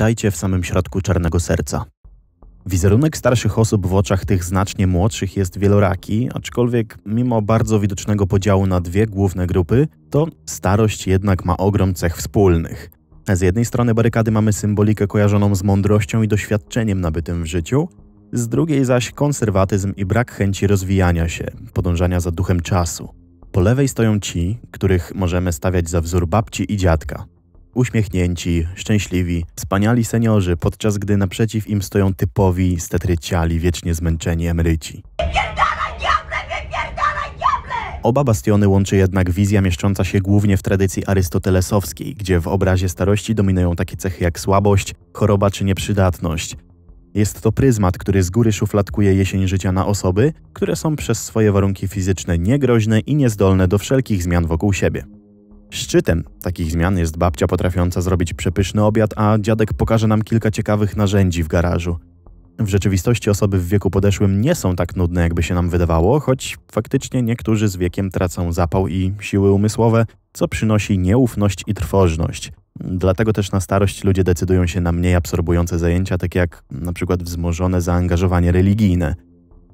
witajcie w samym środku czarnego serca. Wizerunek starszych osób w oczach tych znacznie młodszych jest wieloraki, aczkolwiek mimo bardzo widocznego podziału na dwie główne grupy, to starość jednak ma ogrom cech wspólnych. Z jednej strony barykady mamy symbolikę kojarzoną z mądrością i doświadczeniem nabytym w życiu, z drugiej zaś konserwatyzm i brak chęci rozwijania się, podążania za duchem czasu. Po lewej stoją ci, których możemy stawiać za wzór babci i dziadka, Uśmiechnięci, szczęśliwi, wspaniali seniorzy, podczas gdy naprzeciw im stoją typowi, stetryciali, wiecznie zmęczeni emeryci. Oba bastiony łączy jednak wizja mieszcząca się głównie w tradycji arystotelesowskiej, gdzie w obrazie starości dominują takie cechy jak słabość, choroba czy nieprzydatność. Jest to pryzmat, który z góry szufladkuje jesień życia na osoby, które są przez swoje warunki fizyczne niegroźne i niezdolne do wszelkich zmian wokół siebie. Szczytem takich zmian jest babcia potrafiąca zrobić przepyszny obiad, a dziadek pokaże nam kilka ciekawych narzędzi w garażu. W rzeczywistości osoby w wieku podeszłym nie są tak nudne, jakby się nam wydawało, choć faktycznie niektórzy z wiekiem tracą zapał i siły umysłowe, co przynosi nieufność i trwożność. Dlatego też na starość ludzie decydują się na mniej absorbujące zajęcia, takie jak na przykład wzmożone zaangażowanie religijne.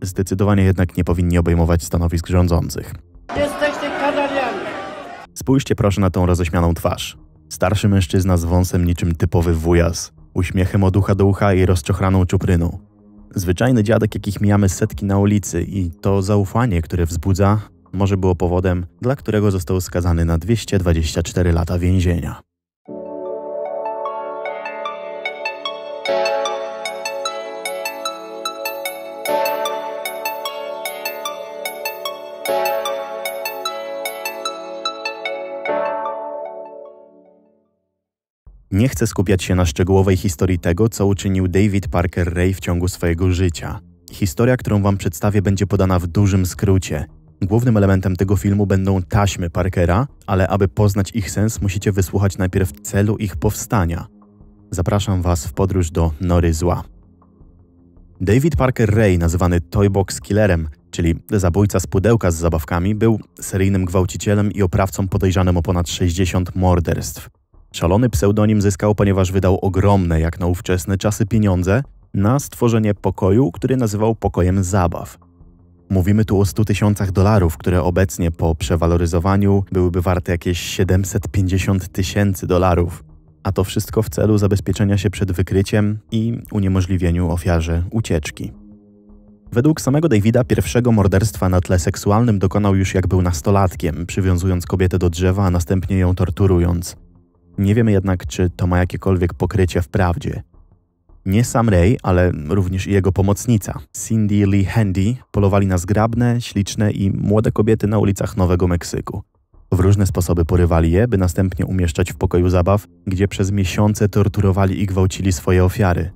Zdecydowanie jednak nie powinni obejmować stanowisk rządzących. Spójrzcie proszę na tą roześmianą twarz. Starszy mężczyzna z wąsem niczym typowy wujas, uśmiechem od ucha do ucha i rozczochraną czupryną. Zwyczajny dziadek, jakich mijamy setki na ulicy i to zaufanie, które wzbudza, może było powodem, dla którego został skazany na 224 lata więzienia. Nie chcę skupiać się na szczegółowej historii tego, co uczynił David Parker Ray w ciągu swojego życia. Historia, którą wam przedstawię, będzie podana w dużym skrócie. Głównym elementem tego filmu będą taśmy Parkera, ale aby poznać ich sens, musicie wysłuchać najpierw celu ich powstania. Zapraszam was w podróż do Nory Zła. David Parker Ray, nazywany Toybox Killerem, czyli zabójca z pudełka z zabawkami, był seryjnym gwałcicielem i oprawcą podejrzanym o ponad 60 morderstw. Szalony pseudonim zyskał, ponieważ wydał ogromne, jak na ówczesne czasy, pieniądze na stworzenie pokoju, który nazywał pokojem zabaw. Mówimy tu o 100 tysiącach dolarów, które obecnie po przewaloryzowaniu byłyby warte jakieś 750 tysięcy dolarów, a to wszystko w celu zabezpieczenia się przed wykryciem i uniemożliwieniu ofiarze ucieczki. Według samego Davida pierwszego morderstwa na tle seksualnym dokonał już jak był nastolatkiem, przywiązując kobietę do drzewa, a następnie ją torturując. Nie wiemy jednak, czy to ma jakiekolwiek pokrycie w prawdzie. Nie sam Ray, ale również jego pomocnica, Cindy Lee Handy, polowali na zgrabne, śliczne i młode kobiety na ulicach Nowego Meksyku. W różne sposoby porywali je, by następnie umieszczać w pokoju zabaw, gdzie przez miesiące torturowali i gwałcili swoje ofiary.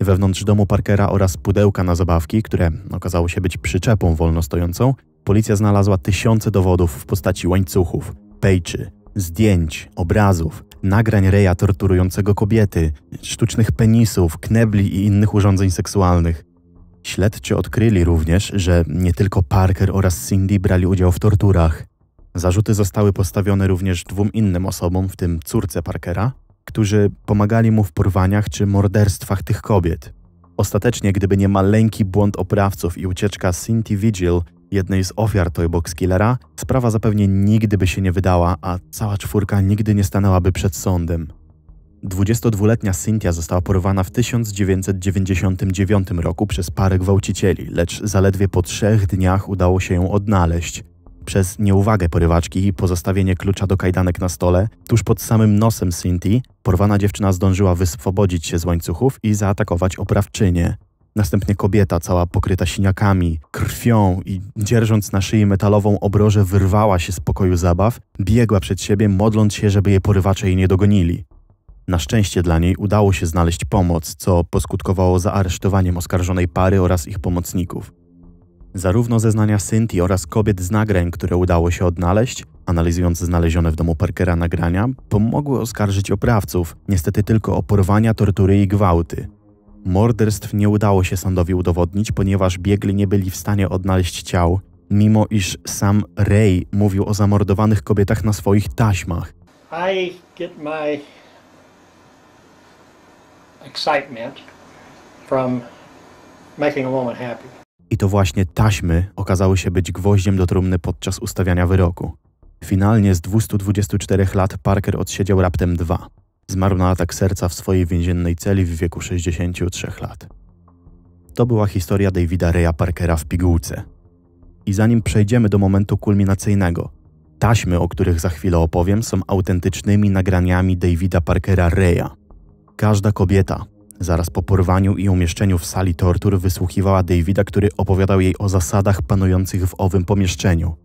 Wewnątrz domu Parkera oraz pudełka na zabawki, które okazało się być przyczepą wolno stojącą, policja znalazła tysiące dowodów w postaci łańcuchów, pejczy, zdjęć, obrazów, nagrań Reja torturującego kobiety, sztucznych penisów, knebli i innych urządzeń seksualnych. Śledczy odkryli również, że nie tylko Parker oraz Cindy brali udział w torturach. Zarzuty zostały postawione również dwóm innym osobom, w tym córce Parkera, którzy pomagali mu w porwaniach czy morderstwach tych kobiet. Ostatecznie, gdyby nie maleńki błąd oprawców i ucieczka Cindy Vigil, jednej z ofiar Toybox Killera, sprawa zapewnie nigdy by się nie wydała, a cała czwórka nigdy nie stanęłaby przed sądem. 22-letnia Cynthia została porwana w 1999 roku przez parę gwałcicieli, lecz zaledwie po trzech dniach udało się ją odnaleźć. Przez nieuwagę porywaczki i pozostawienie klucza do kajdanek na stole, tuż pod samym nosem Cynthii, porwana dziewczyna zdążyła wyswobodzić się z łańcuchów i zaatakować oprawczynię. Następnie kobieta, cała pokryta siniakami, krwią i dzierżąc na szyi metalową obrożę, wyrwała się z pokoju zabaw, biegła przed siebie, modląc się, żeby jej porywacze jej nie dogonili. Na szczęście dla niej udało się znaleźć pomoc, co poskutkowało zaaresztowaniem oskarżonej pary oraz ich pomocników. Zarówno zeznania Cynthii oraz kobiet z nagrań, które udało się odnaleźć, analizując znalezione w domu Parkera nagrania, pomogły oskarżyć oprawców, niestety tylko o porwania, tortury i gwałty. Morderstw nie udało się sądowi udowodnić, ponieważ biegli nie byli w stanie odnaleźć ciał, mimo iż sam Ray mówił o zamordowanych kobietach na swoich taśmach. I get my excitement from making a woman happy. I to właśnie taśmy okazały się być gwoździem do trumny podczas ustawiania wyroku. Finalnie z 224 lat Parker odsiedział raptem dwa. Zmarł na atak serca w swojej więziennej celi w wieku 63 lat. To była historia Davida Reya Parkera w pigułce. I zanim przejdziemy do momentu kulminacyjnego, taśmy, o których za chwilę opowiem, są autentycznymi nagraniami Davida Parkera Reya. Każda kobieta, zaraz po porwaniu i umieszczeniu w sali tortur, wysłuchiwała Davida, który opowiadał jej o zasadach panujących w owym pomieszczeniu.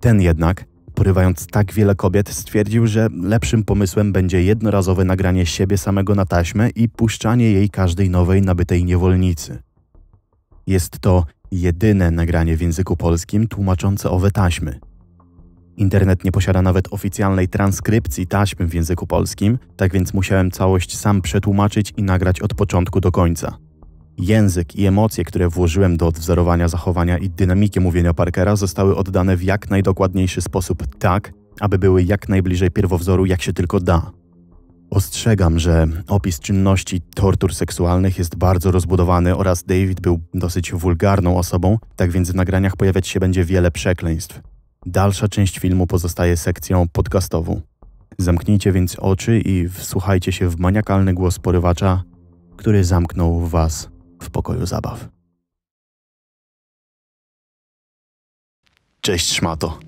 Ten jednak, porywając tak wiele kobiet, stwierdził, że lepszym pomysłem będzie jednorazowe nagranie siebie samego na taśmę i puszczanie jej każdej nowej nabytej niewolnicy. Jest to jedyne nagranie w języku polskim tłumaczące owe taśmy. Internet nie posiada nawet oficjalnej transkrypcji taśmy w języku polskim, tak więc musiałem całość sam przetłumaczyć i nagrać od początku do końca. Język i emocje, które włożyłem do odwzorowania zachowania i dynamiki mówienia Parkera, zostały oddane w jak najdokładniejszy sposób, tak, aby były jak najbliżej pierwowzoru, jak się tylko da. Ostrzegam, że opis czynności tortur seksualnych jest bardzo rozbudowany oraz David był dosyć wulgarną osobą, tak więc w nagraniach pojawiać się będzie wiele przekleństw. Dalsza część filmu pozostaje sekcją podcastową. Zamknijcie więc oczy i wsłuchajcie się w maniakalny głos porywacza, który zamknął was w pokoju zabaw. Cześć, szmato.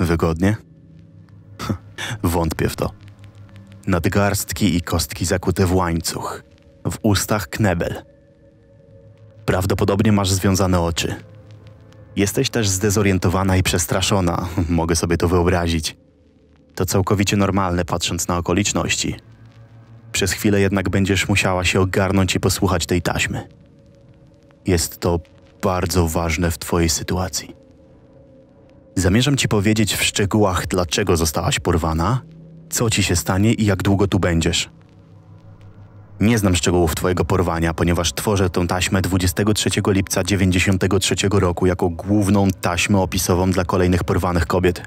Wygodnie? Wątpię w to. Nadgarstki i kostki zakute w łańcuch, w ustach knebel. Prawdopodobnie masz związane oczy. Jesteś też zdezorientowana i przestraszona, mogę sobie to wyobrazić. To całkowicie normalne, patrząc na okoliczności. Przez chwilę jednak będziesz musiała się ogarnąć i posłuchać tej taśmy. Jest to bardzo ważne w Twojej sytuacji. Zamierzam Ci powiedzieć w szczegółach, dlaczego zostałaś porwana, co Ci się stanie i jak długo tu będziesz. Nie znam szczegółów Twojego porwania, ponieważ tworzę tę taśmę 23 lipca 93 roku jako główną taśmę opisową dla kolejnych porwanych kobiet.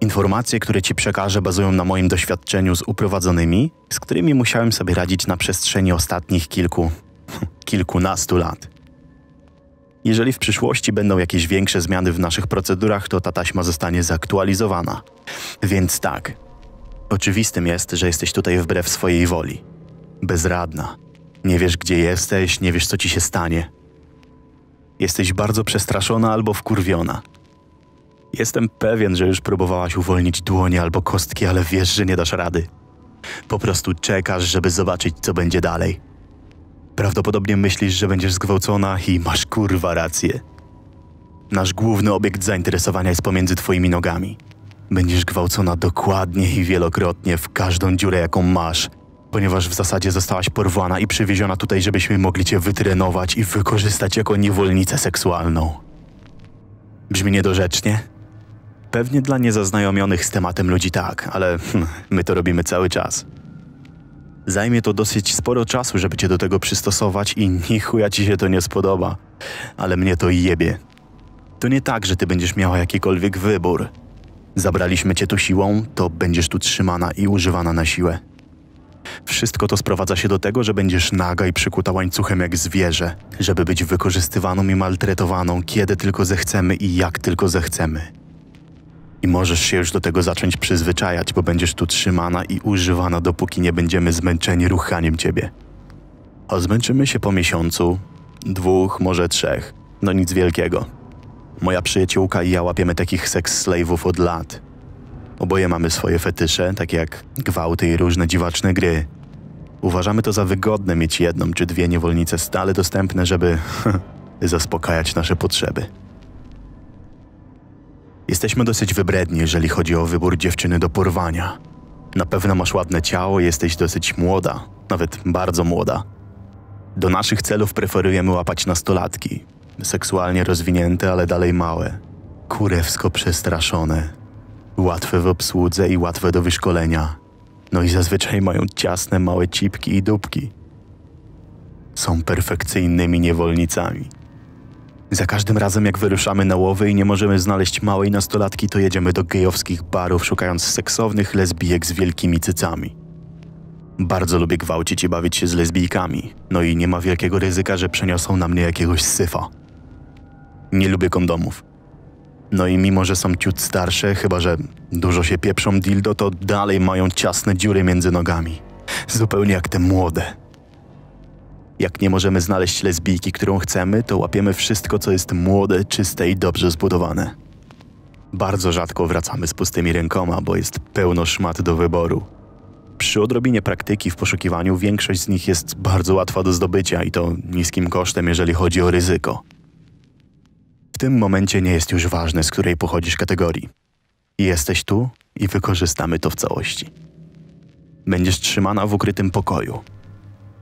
Informacje, które Ci przekażę, bazują na moim doświadczeniu z uprowadzonymi, z którymi musiałem sobie radzić na przestrzeni ostatnich kilku, kilkunastu lat. Jeżeli w przyszłości będą jakieś większe zmiany w naszych procedurach, to ta taśma zostanie zaktualizowana. Więc tak, oczywistym jest, że jesteś tutaj wbrew swojej woli. Bezradna. Nie wiesz, gdzie jesteś, nie wiesz, co ci się stanie. Jesteś bardzo przestraszona albo wkurwiona. Jestem pewien, że już próbowałaś uwolnić dłonie albo kostki, ale wiesz, że nie dasz rady. Po prostu czekasz, żeby zobaczyć, co będzie dalej. Prawdopodobnie myślisz, że będziesz zgwałcona i masz kurwa rację. Nasz główny obiekt zainteresowania jest pomiędzy twoimi nogami. Będziesz gwałcona dokładnie i wielokrotnie w każdą dziurę, jaką masz, ponieważ w zasadzie zostałaś porwana i przywieziona tutaj, żebyśmy mogli cię wytrenować i wykorzystać jako niewolnicę seksualną. Brzmi niedorzecznie? Pewnie dla niezaznajomionych z tematem ludzi tak, ale hm, my to robimy cały czas. Zajmie to dosyć sporo czasu, żeby cię do tego przystosować i nichuja ci się to nie spodoba. Ale mnie to jebie. To nie tak, że ty będziesz miała jakikolwiek wybór. Zabraliśmy cię tu siłą, to będziesz tu trzymana i używana na siłę. Wszystko to sprowadza się do tego, że będziesz naga i przykuta łańcuchem jak zwierzę, żeby być wykorzystywaną i maltretowaną, kiedy tylko zechcemy i jak tylko zechcemy i możesz się już do tego zacząć przyzwyczajać, bo będziesz tu trzymana i używana, dopóki nie będziemy zmęczeni ruchaniem ciebie. A zmęczymy się po miesiącu, dwóch, może trzech. No nic wielkiego. Moja przyjaciółka i ja łapiemy takich seks slave'ów od lat. Oboje mamy swoje fetysze, takie jak gwałty i różne dziwaczne gry. Uważamy to za wygodne mieć jedną czy dwie niewolnice stale dostępne, żeby zaspokajać nasze potrzeby. Jesteśmy dosyć wybredni, jeżeli chodzi o wybór dziewczyny do porwania. Na pewno masz ładne ciało, jesteś dosyć młoda, nawet bardzo młoda. Do naszych celów preferujemy łapać nastolatki. Seksualnie rozwinięte, ale dalej małe. Kurewsko przestraszone. Łatwe w obsłudze i łatwe do wyszkolenia. No i zazwyczaj mają ciasne, małe cipki i dupki. Są perfekcyjnymi niewolnicami. Za każdym razem, jak wyruszamy na łowy i nie możemy znaleźć małej nastolatki, to jedziemy do gejowskich barów, szukając seksownych lesbijek z wielkimi cycami. Bardzo lubię gwałcić i bawić się z lesbijkami, no i nie ma wielkiego ryzyka, że przeniosą na mnie jakiegoś syfa. Nie lubię kondomów. No i mimo, że są ciut starsze, chyba że dużo się pieprzą dildo, to dalej mają ciasne dziury między nogami. Zupełnie jak te młode. Jak nie możemy znaleźć lesbijki, którą chcemy, to łapiemy wszystko, co jest młode, czyste i dobrze zbudowane. Bardzo rzadko wracamy z pustymi rękoma, bo jest pełno szmat do wyboru. Przy odrobinie praktyki w poszukiwaniu większość z nich jest bardzo łatwa do zdobycia i to niskim kosztem, jeżeli chodzi o ryzyko. W tym momencie nie jest już ważne, z której pochodzisz kategorii. Jesteś tu i wykorzystamy to w całości. Będziesz trzymana w ukrytym pokoju,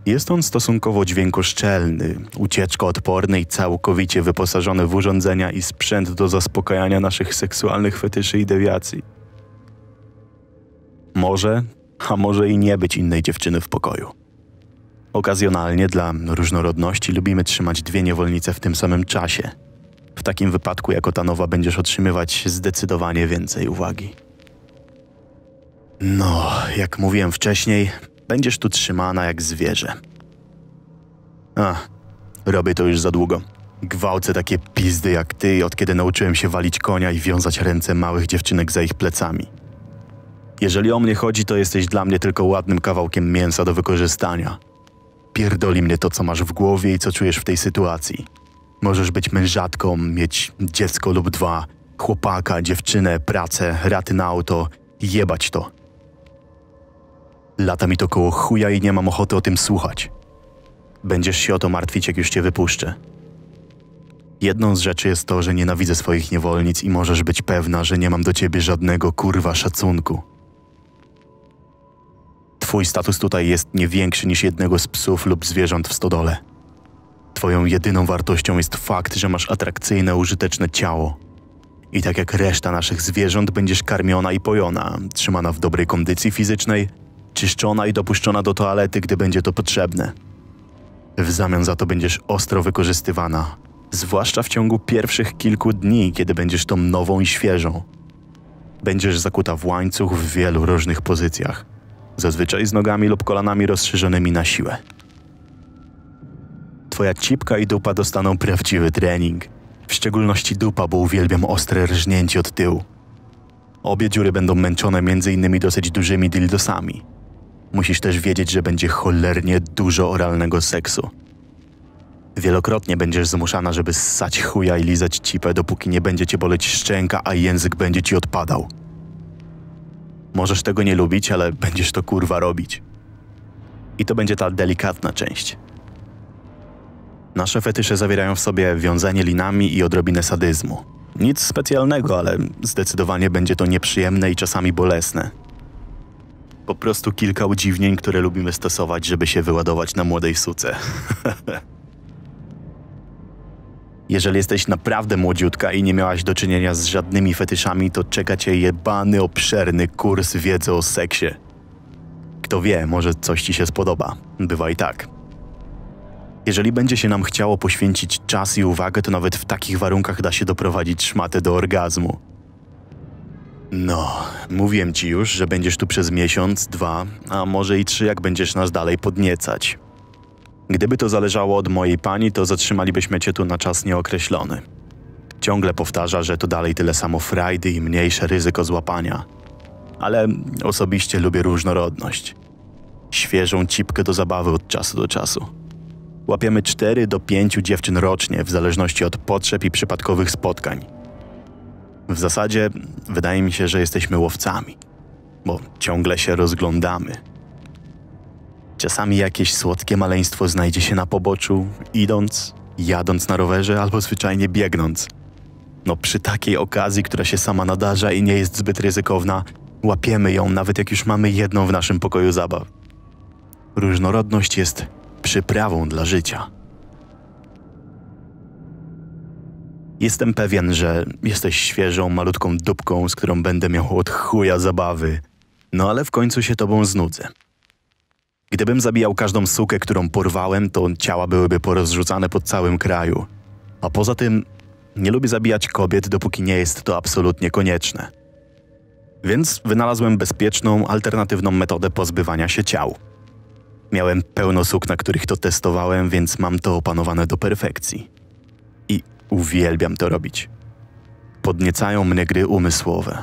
jest on stosunkowo dźwiękoszczelny, ucieczkoodporny i całkowicie wyposażony w urządzenia i sprzęt do zaspokajania naszych seksualnych fetyszy i dewiacji. Może, a może i nie być innej dziewczyny w pokoju. Okazjonalnie dla różnorodności lubimy trzymać dwie niewolnice w tym samym czasie. W takim wypadku jako ta nowa będziesz otrzymywać zdecydowanie więcej uwagi. No, jak mówiłem wcześniej, Będziesz tu trzymana jak zwierzę. Ach, robię to już za długo. Gwałcę takie pizdy jak ty, od kiedy nauczyłem się walić konia i wiązać ręce małych dziewczynek za ich plecami. Jeżeli o mnie chodzi, to jesteś dla mnie tylko ładnym kawałkiem mięsa do wykorzystania. Pierdoli mnie to, co masz w głowie i co czujesz w tej sytuacji. Możesz być mężatką, mieć dziecko lub dwa, chłopaka, dziewczynę, pracę, raty na auto, jebać to. Lata mi to koło chuja i nie mam ochoty o tym słuchać. Będziesz się o to martwić, jak już cię wypuszczę. Jedną z rzeczy jest to, że nienawidzę swoich niewolnic i możesz być pewna, że nie mam do ciebie żadnego kurwa szacunku. Twój status tutaj jest nie większy niż jednego z psów lub zwierząt w stodole. Twoją jedyną wartością jest fakt, że masz atrakcyjne, użyteczne ciało. I tak jak reszta naszych zwierząt, będziesz karmiona i pojona, trzymana w dobrej kondycji fizycznej, czyszczona i dopuszczona do toalety, gdy będzie to potrzebne. W zamian za to będziesz ostro wykorzystywana, zwłaszcza w ciągu pierwszych kilku dni, kiedy będziesz tą nową i świeżą. Będziesz zakuta w łańcuch w wielu różnych pozycjach, zazwyczaj z nogami lub kolanami rozszerzonymi na siłę. Twoja cipka i dupa dostaną prawdziwy trening, w szczególności dupa, bo uwielbiam ostre rżnięcie od tyłu. Obie dziury będą męczone m.in. dosyć dużymi dildosami – Musisz też wiedzieć, że będzie cholernie dużo oralnego seksu. Wielokrotnie będziesz zmuszana, żeby ssać chuja i lizać cipę, dopóki nie będzie cię boleć szczęka, a język będzie ci odpadał. Możesz tego nie lubić, ale będziesz to kurwa robić. I to będzie ta delikatna część. Nasze fetysze zawierają w sobie wiązanie linami i odrobinę sadyzmu. Nic specjalnego, ale zdecydowanie będzie to nieprzyjemne i czasami bolesne. Po prostu kilka udziwnień, które lubimy stosować, żeby się wyładować na młodej suce. Jeżeli jesteś naprawdę młodziutka i nie miałaś do czynienia z żadnymi fetyszami, to czeka cię jebany obszerny kurs wiedzy o seksie. Kto wie, może coś ci się spodoba. Bywa i tak. Jeżeli będzie się nam chciało poświęcić czas i uwagę, to nawet w takich warunkach da się doprowadzić szmatę do orgazmu. No, mówiłem ci już, że będziesz tu przez miesiąc, dwa, a może i trzy, jak będziesz nas dalej podniecać. Gdyby to zależało od mojej pani, to zatrzymalibyśmy cię tu na czas nieokreślony. Ciągle powtarza, że to dalej tyle samo frajdy i mniejsze ryzyko złapania. Ale osobiście lubię różnorodność. Świeżą cipkę do zabawy od czasu do czasu. Łapiemy 4 do 5 dziewczyn rocznie, w zależności od potrzeb i przypadkowych spotkań w zasadzie wydaje mi się, że jesteśmy łowcami, bo ciągle się rozglądamy. Czasami jakieś słodkie maleństwo znajdzie się na poboczu, idąc, jadąc na rowerze albo zwyczajnie biegnąc. No przy takiej okazji, która się sama nadarza i nie jest zbyt ryzykowna, łapiemy ją nawet jak już mamy jedną w naszym pokoju zabaw. Różnorodność jest przyprawą dla życia. Jestem pewien, że jesteś świeżą, malutką dupką, z którą będę miał od chuja zabawy. No ale w końcu się tobą znudzę. Gdybym zabijał każdą sukę, którą porwałem, to ciała byłyby porozrzucane po całym kraju. A poza tym, nie lubię zabijać kobiet, dopóki nie jest to absolutnie konieczne. Więc wynalazłem bezpieczną, alternatywną metodę pozbywania się ciał. Miałem pełno suk, na których to testowałem, więc mam to opanowane do perfekcji. Uwielbiam to robić. Podniecają mnie gry umysłowe.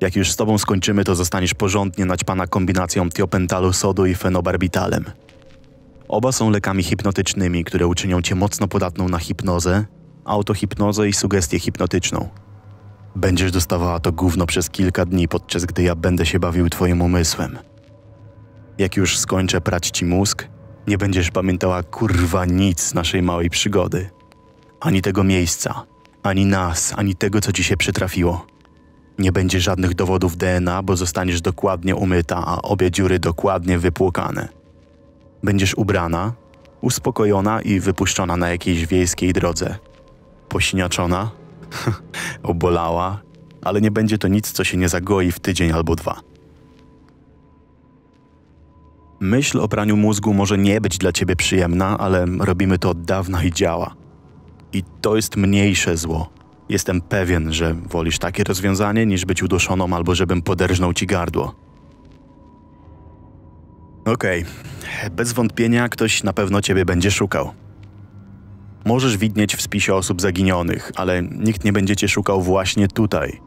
Jak już z tobą skończymy, to zostaniesz porządnie naćpana kombinacją tiopentalu sodu i fenobarbitalem. Oba są lekami hipnotycznymi, które uczynią cię mocno podatną na hipnozę, autohipnozę i sugestię hipnotyczną. Będziesz dostawała to gówno przez kilka dni, podczas gdy ja będę się bawił twoim umysłem. Jak już skończę prać ci mózg, nie będziesz pamiętała kurwa nic z naszej małej przygody ani tego miejsca, ani nas, ani tego, co ci się przytrafiło. Nie będzie żadnych dowodów DNA, bo zostaniesz dokładnie umyta, a obie dziury dokładnie wypłukane. Będziesz ubrana, uspokojona i wypuszczona na jakiejś wiejskiej drodze. Posiniaczona, obolała, ale nie będzie to nic, co się nie zagoi w tydzień albo dwa. Myśl o praniu mózgu może nie być dla ciebie przyjemna, ale robimy to od dawna i działa. I to jest mniejsze zło. Jestem pewien, że wolisz takie rozwiązanie niż być uduszoną albo żebym poderżnął ci gardło. Okej, okay. bez wątpienia ktoś na pewno ciebie będzie szukał. Możesz widnieć w spisie osób zaginionych, ale nikt nie będzie cię szukał właśnie tutaj.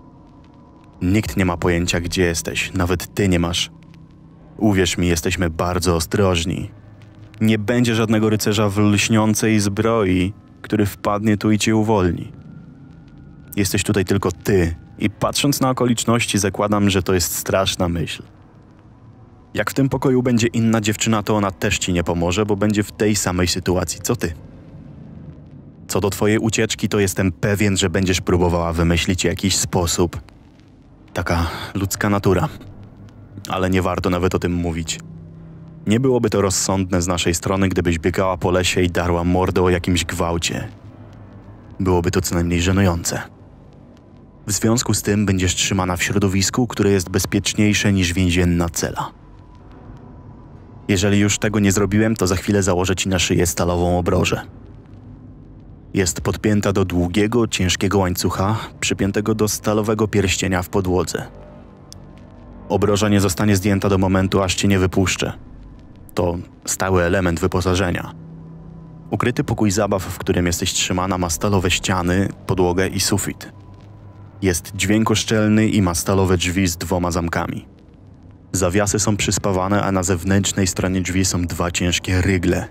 Nikt nie ma pojęcia, gdzie jesteś, nawet ty nie masz. Uwierz mi, jesteśmy bardzo ostrożni. Nie będzie żadnego rycerza w lśniącej zbroi, który wpadnie tu i cię uwolni. Jesteś tutaj tylko ty i patrząc na okoliczności zakładam, że to jest straszna myśl. Jak w tym pokoju będzie inna dziewczyna, to ona też ci nie pomoże, bo będzie w tej samej sytuacji co ty. Co do twojej ucieczki, to jestem pewien, że będziesz próbowała wymyślić jakiś sposób. Taka ludzka natura. Ale nie warto nawet o tym mówić. Nie byłoby to rozsądne z naszej strony, gdybyś biegała po lesie i darła mordę o jakimś gwałcie. Byłoby to co najmniej żenujące. W związku z tym będziesz trzymana w środowisku, które jest bezpieczniejsze niż więzienna cela. Jeżeli już tego nie zrobiłem, to za chwilę założę ci na szyję stalową obrożę. Jest podpięta do długiego, ciężkiego łańcucha, przypiętego do stalowego pierścienia w podłodze. Obroża nie zostanie zdjęta do momentu, aż cię nie wypuszczę to stały element wyposażenia. Ukryty pokój zabaw, w którym jesteś trzymana, ma stalowe ściany, podłogę i sufit. Jest dźwiękoszczelny i ma stalowe drzwi z dwoma zamkami. Zawiasy są przyspawane, a na zewnętrznej stronie drzwi są dwa ciężkie rygle.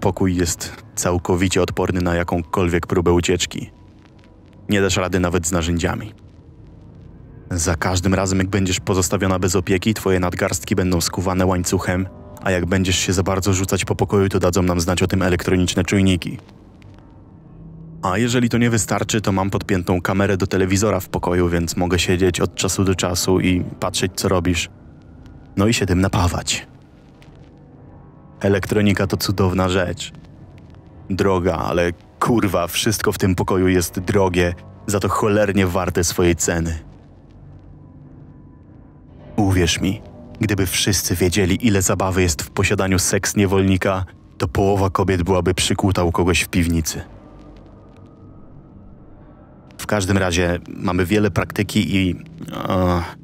Pokój jest całkowicie odporny na jakąkolwiek próbę ucieczki. Nie dasz rady nawet z narzędziami. Za każdym razem, jak będziesz pozostawiona bez opieki, twoje nadgarstki będą skuwane łańcuchem, a jak będziesz się za bardzo rzucać po pokoju, to dadzą nam znać o tym elektroniczne czujniki. A jeżeli to nie wystarczy, to mam podpiętą kamerę do telewizora w pokoju, więc mogę siedzieć od czasu do czasu i patrzeć, co robisz. No i się tym napawać. Elektronika to cudowna rzecz. Droga, ale kurwa, wszystko w tym pokoju jest drogie, za to cholernie warte swojej ceny. Uwierz mi, Gdyby wszyscy wiedzieli, ile zabawy jest w posiadaniu seks niewolnika, to połowa kobiet byłaby przykuta u kogoś w piwnicy. W każdym razie mamy wiele praktyki i. Uh,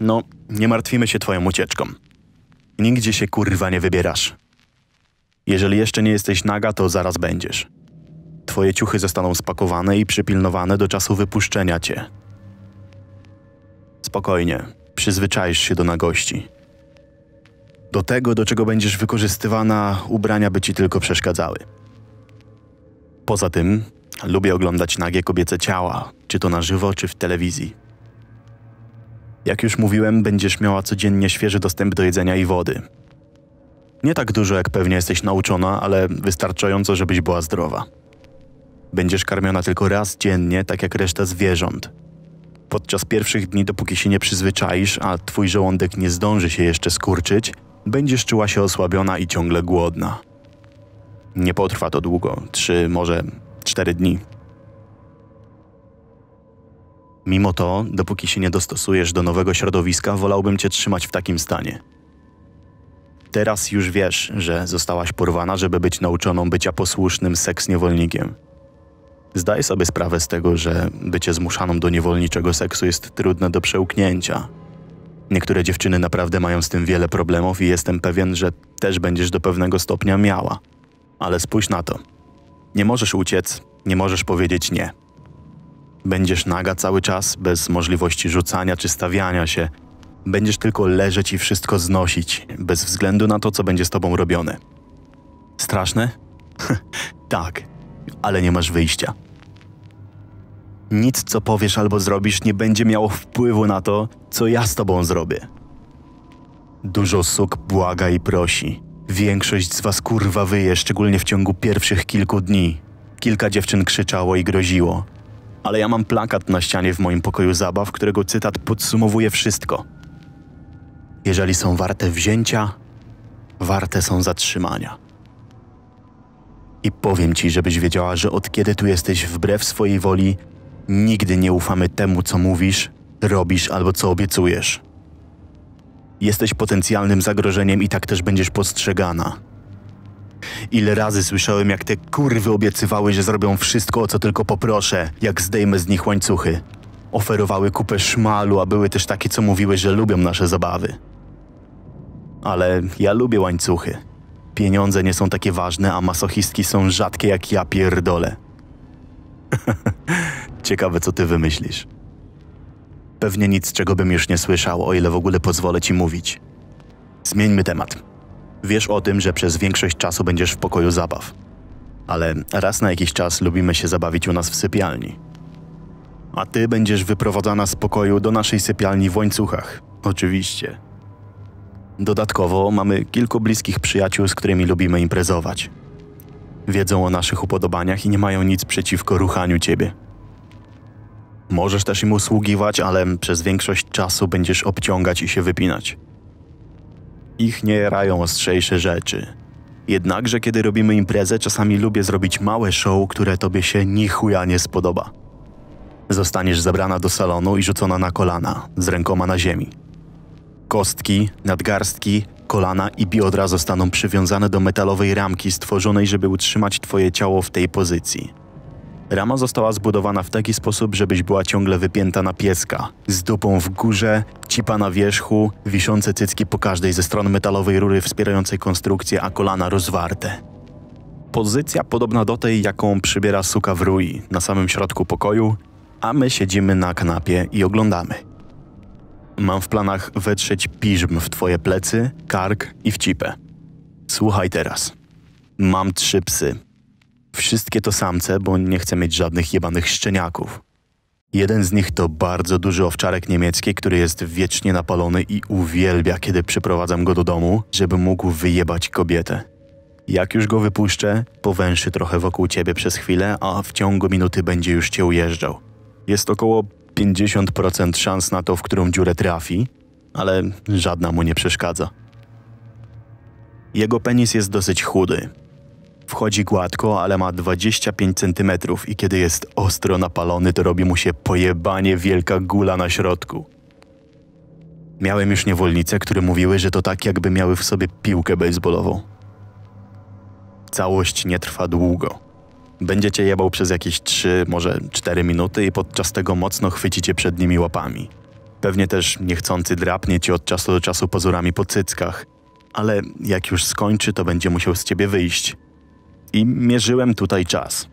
no, nie martwimy się Twoją ucieczką. Nigdzie się kurwa nie wybierasz. Jeżeli jeszcze nie jesteś naga, to zaraz będziesz. Twoje ciuchy zostaną spakowane i przypilnowane do czasu wypuszczenia cię. Spokojnie, przyzwyczaisz się do nagości. Do tego, do czego będziesz wykorzystywana, ubrania by ci tylko przeszkadzały. Poza tym, lubię oglądać nagie kobiece ciała, czy to na żywo, czy w telewizji. Jak już mówiłem, będziesz miała codziennie świeży dostęp do jedzenia i wody. Nie tak dużo, jak pewnie jesteś nauczona, ale wystarczająco, żebyś była zdrowa. Będziesz karmiona tylko raz dziennie, tak jak reszta zwierząt. Podczas pierwszych dni, dopóki się nie przyzwyczaisz, a twój żołądek nie zdąży się jeszcze skurczyć, będziesz czuła się osłabiona i ciągle głodna. Nie potrwa to długo, trzy, może cztery dni. Mimo to, dopóki się nie dostosujesz do nowego środowiska, wolałbym cię trzymać w takim stanie. Teraz już wiesz, że zostałaś porwana, żeby być nauczoną bycia posłusznym seks niewolnikiem. Zdaję sobie sprawę z tego, że bycie zmuszaną do niewolniczego seksu jest trudne do przełknięcia. Niektóre dziewczyny naprawdę mają z tym wiele problemów i jestem pewien, że też będziesz do pewnego stopnia miała. Ale spójrz na to. Nie możesz uciec, nie możesz powiedzieć nie. Będziesz naga cały czas, bez możliwości rzucania czy stawiania się. Będziesz tylko leżeć i wszystko znosić, bez względu na to, co będzie z tobą robione. Straszne? tak, ale nie masz wyjścia. Nic, co powiesz albo zrobisz, nie będzie miało wpływu na to, co ja z tobą zrobię. Dużo suk błaga i prosi. Większość z was kurwa wyje, szczególnie w ciągu pierwszych kilku dni. Kilka dziewczyn krzyczało i groziło. Ale ja mam plakat na ścianie w moim pokoju zabaw, którego cytat podsumowuje wszystko. Jeżeli są warte wzięcia, warte są zatrzymania. I powiem ci, żebyś wiedziała, że od kiedy tu jesteś wbrew swojej woli, Nigdy nie ufamy temu, co mówisz, robisz albo co obiecujesz. Jesteś potencjalnym zagrożeniem i tak też będziesz postrzegana. Ile razy słyszałem, jak te kurwy obiecywały, że zrobią wszystko, o co tylko poproszę, jak zdejmę z nich łańcuchy. Oferowały kupę szmalu, a były też takie, co mówiły, że lubią nasze zabawy. Ale ja lubię łańcuchy. Pieniądze nie są takie ważne, a masochistki są rzadkie jak ja pierdolę. Ciekawe, co ty wymyślisz. Pewnie nic, czego bym już nie słyszał, o ile w ogóle pozwolę ci mówić. Zmieńmy temat. Wiesz o tym, że przez większość czasu będziesz w pokoju zabaw. Ale raz na jakiś czas lubimy się zabawić u nas w sypialni. A ty będziesz wyprowadzana z pokoju do naszej sypialni w łańcuchach. Oczywiście. Dodatkowo mamy kilku bliskich przyjaciół, z którymi lubimy imprezować. Wiedzą o naszych upodobaniach i nie mają nic przeciwko ruchaniu ciebie. Możesz też im usługiwać, ale przez większość czasu będziesz obciągać i się wypinać. Ich nie rają ostrzejsze rzeczy. Jednakże kiedy robimy imprezę, czasami lubię zrobić małe show, które tobie się nichuja nie spodoba. Zostaniesz zabrana do salonu i rzucona na kolana, z rękoma na ziemi. Kostki, nadgarstki, kolana i biodra zostaną przywiązane do metalowej ramki stworzonej, żeby utrzymać twoje ciało w tej pozycji. Rama została zbudowana w taki sposób, żebyś była ciągle wypięta na pieska. Z dupą w górze, cipa na wierzchu, wiszące cycki po każdej ze stron metalowej rury wspierającej konstrukcję, a kolana rozwarte. Pozycja podobna do tej, jaką przybiera suka w rui, na samym środku pokoju, a my siedzimy na kanapie i oglądamy. Mam w planach wetrzeć piżm w twoje plecy, kark i w cipę. Słuchaj teraz. Mam trzy psy, Wszystkie to samce, bo nie chcę mieć żadnych jebanych szczeniaków. Jeden z nich to bardzo duży owczarek niemiecki, który jest wiecznie napalony i uwielbia, kiedy przyprowadzam go do domu, żeby mógł wyjebać kobietę. Jak już go wypuszczę, powęszy trochę wokół ciebie przez chwilę, a w ciągu minuty będzie już cię ujeżdżał. Jest około 50% szans na to, w którą dziurę trafi, ale żadna mu nie przeszkadza. Jego penis jest dosyć chudy, Wchodzi gładko, ale ma 25 cm i kiedy jest ostro napalony, to robi mu się pojebanie wielka gula na środku. Miałem już niewolnice, które mówiły, że to tak jakby miały w sobie piłkę baseballową. Całość nie trwa długo. Będziecie jebał przez jakieś 3, może 4 minuty i podczas tego mocno chwycicie przed nimi łapami. Pewnie też niechcący drapnie ci od czasu do czasu pozorami po cyckach, ale jak już skończy, to będzie musiał z ciebie wyjść – i mierzyłem tutaj czas.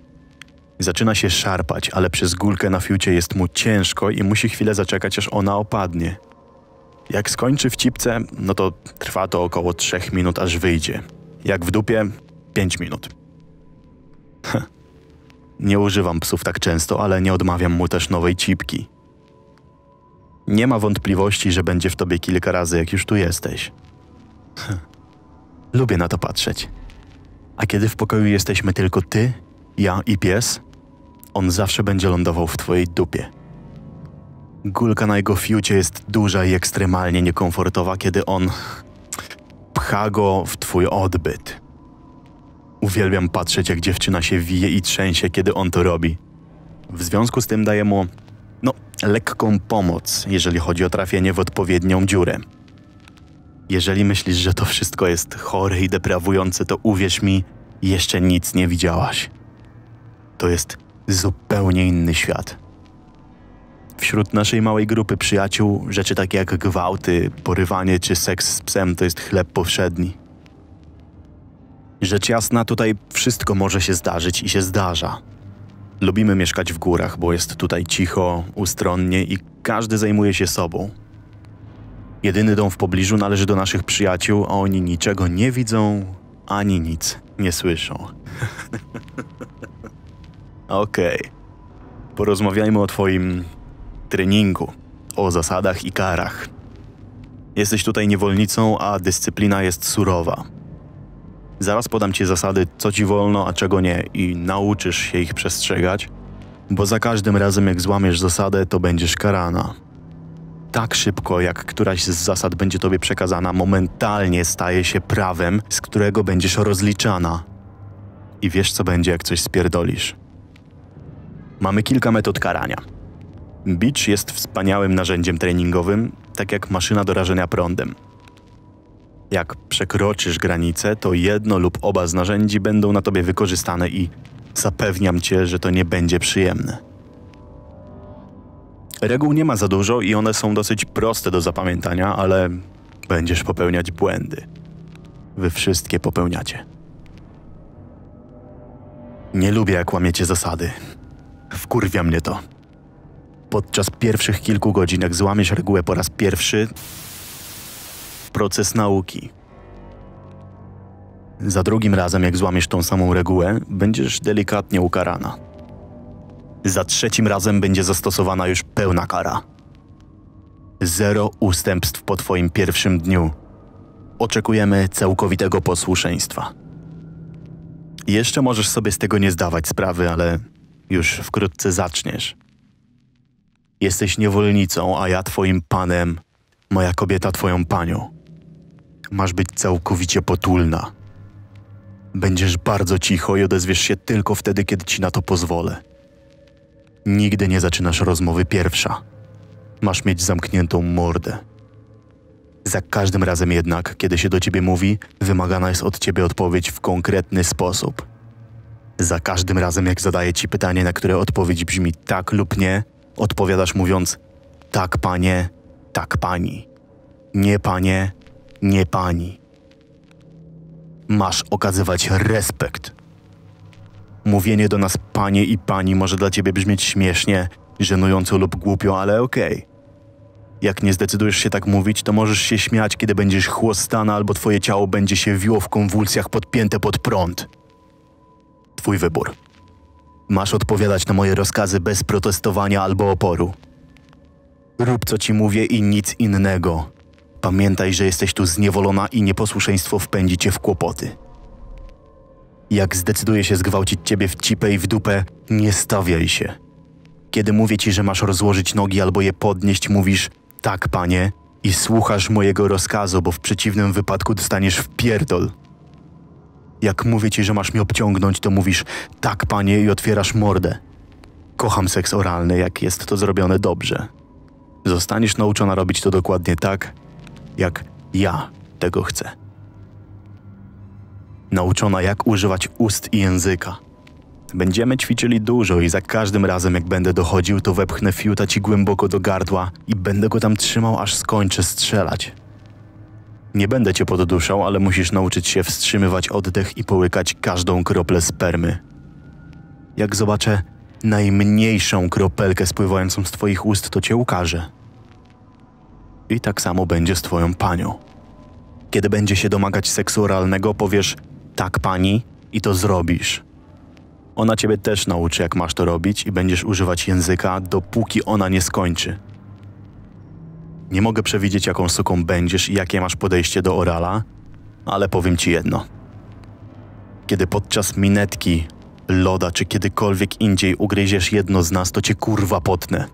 Zaczyna się szarpać, ale przez górkę na fiucie jest mu ciężko i musi chwilę zaczekać, aż ona opadnie. Jak skończy w cipce, no to trwa to około 3 minut, aż wyjdzie. Jak w dupie, 5 minut. nie używam psów tak często, ale nie odmawiam mu też nowej cipki. Nie ma wątpliwości, że będzie w tobie kilka razy, jak już tu jesteś. Lubię na to patrzeć. A kiedy w pokoju jesteśmy tylko ty, ja i pies, on zawsze będzie lądował w twojej dupie. Gulka na jego fiucie jest duża i ekstremalnie niekomfortowa, kiedy on pcha go w twój odbyt. Uwielbiam patrzeć, jak dziewczyna się wije i trzęsie, kiedy on to robi. W związku z tym daję mu, no, lekką pomoc, jeżeli chodzi o trafienie w odpowiednią dziurę. Jeżeli myślisz, że to wszystko jest chore i deprawujące, to uwierz mi, jeszcze nic nie widziałaś. To jest zupełnie inny świat. Wśród naszej małej grupy przyjaciół rzeczy takie jak gwałty, porywanie czy seks z psem to jest chleb powszedni. Rzecz jasna, tutaj wszystko może się zdarzyć i się zdarza. Lubimy mieszkać w górach, bo jest tutaj cicho, ustronnie i każdy zajmuje się sobą. Jedyny dom w pobliżu należy do naszych przyjaciół, a oni niczego nie widzą ani nic nie słyszą. Okej. Okay. Porozmawiajmy o Twoim treningu, o zasadach i karach. Jesteś tutaj niewolnicą, a dyscyplina jest surowa. Zaraz podam Ci zasady, co Ci wolno, a czego nie, i nauczysz się ich przestrzegać, bo za każdym razem, jak złamiesz zasadę, to będziesz karana tak szybko, jak któraś z zasad będzie tobie przekazana, momentalnie staje się prawem, z którego będziesz rozliczana. I wiesz, co będzie, jak coś spierdolisz. Mamy kilka metod karania. Bicz jest wspaniałym narzędziem treningowym, tak jak maszyna do rażenia prądem. Jak przekroczysz granicę, to jedno lub oba z narzędzi będą na tobie wykorzystane i zapewniam cię, że to nie będzie przyjemne. Reguł nie ma za dużo i one są dosyć proste do zapamiętania, ale będziesz popełniać błędy. Wy wszystkie popełniacie. Nie lubię, jak łamiecie zasady. Wkurwia mnie to. Podczas pierwszych kilku godzin, jak złamiesz regułę po raz pierwszy, proces nauki. Za drugim razem, jak złamiesz tą samą regułę, będziesz delikatnie ukarana. Za trzecim razem będzie zastosowana już pełna kara. Zero ustępstw po Twoim pierwszym dniu. Oczekujemy całkowitego posłuszeństwa. Jeszcze możesz sobie z tego nie zdawać sprawy, ale już wkrótce zaczniesz. Jesteś niewolnicą, a ja Twoim panem, moja kobieta Twoją panią. Masz być całkowicie potulna. Będziesz bardzo cicho i odezwiesz się tylko wtedy, kiedy ci na to pozwolę. Nigdy nie zaczynasz rozmowy pierwsza. Masz mieć zamkniętą mordę. Za każdym razem jednak, kiedy się do ciebie mówi, wymagana jest od ciebie odpowiedź w konkretny sposób. Za każdym razem, jak zadaje ci pytanie, na które odpowiedź brzmi tak lub nie, odpowiadasz mówiąc tak panie, tak pani. Nie panie, nie pani. Masz okazywać respekt Mówienie do nas panie i pani może dla ciebie brzmieć śmiesznie, żenująco lub głupio, ale okej. Okay. Jak nie zdecydujesz się tak mówić, to możesz się śmiać, kiedy będziesz chłostana albo twoje ciało będzie się wiło w konwulsjach podpięte pod prąd. Twój wybór. Masz odpowiadać na moje rozkazy bez protestowania albo oporu. Rób co ci mówię i nic innego. Pamiętaj, że jesteś tu zniewolona i nieposłuszeństwo wpędzi cię w kłopoty. Jak zdecyduje się zgwałcić ciebie w cipę i w dupę, nie stawiaj się. Kiedy mówię ci, że masz rozłożyć nogi albo je podnieść, mówisz tak, panie, i słuchasz mojego rozkazu, bo w przeciwnym wypadku dostaniesz w pierdol. Jak mówię ci, że masz mnie obciągnąć, to mówisz tak, panie, i otwierasz mordę. Kocham seks oralny, jak jest to zrobione dobrze. Zostaniesz nauczona robić to dokładnie tak, jak ja tego chcę nauczona jak używać ust i języka. Będziemy ćwiczyli dużo i za każdym razem jak będę dochodził, to wepchnę fiuta ci głęboko do gardła i będę go tam trzymał, aż skończę strzelać. Nie będę cię podduszał, ale musisz nauczyć się wstrzymywać oddech i połykać każdą kroplę spermy. Jak zobaczę najmniejszą kropelkę spływającą z twoich ust, to cię ukaże. I tak samo będzie z twoją panią. Kiedy będzie się domagać seksu oralnego, powiesz – tak, pani, i to zrobisz. Ona ciebie też nauczy, jak masz to robić, i będziesz używać języka, dopóki ona nie skończy. Nie mogę przewidzieć, jaką suką będziesz i jakie masz podejście do orala, ale powiem ci jedno. Kiedy podczas minetki, loda czy kiedykolwiek indziej ugryziesz jedno z nas, to cię kurwa potnę.